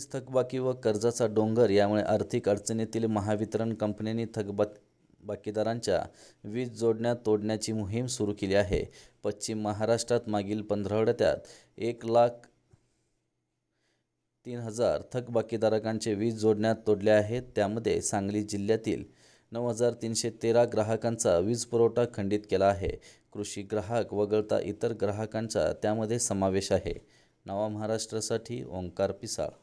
वीज थकबाकी व कर्जाचा डोंगर यामुळे आर्थिक अडचणीतील महावितरण कंपन्यांनी थकबाकीदारांच्या वीज जोडण्या तोडण्याची मोहीम सुरू केली आहे पश्चिम महाराष्ट्रात मागील पंधरवड्यात एक लाख तीन हजार थकबाकीधारकांचे वीज जोडण्यात तोडले आहेत त्यामध्ये सांगली जिल्ह्यातील नऊ हजार तीनशे तेरा ग्राहकांचा वीज पुरवठा खंडित केला आहे कृषी ग्राहक वगळता इतर ग्राहकांचा त्यामध्ये समावेश आहे नवा महाराष्ट्रासाठी ओंकार पिसाळ